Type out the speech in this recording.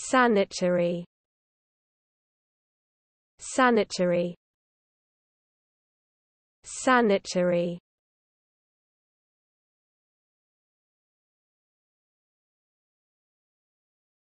sanitary sanitary sanitary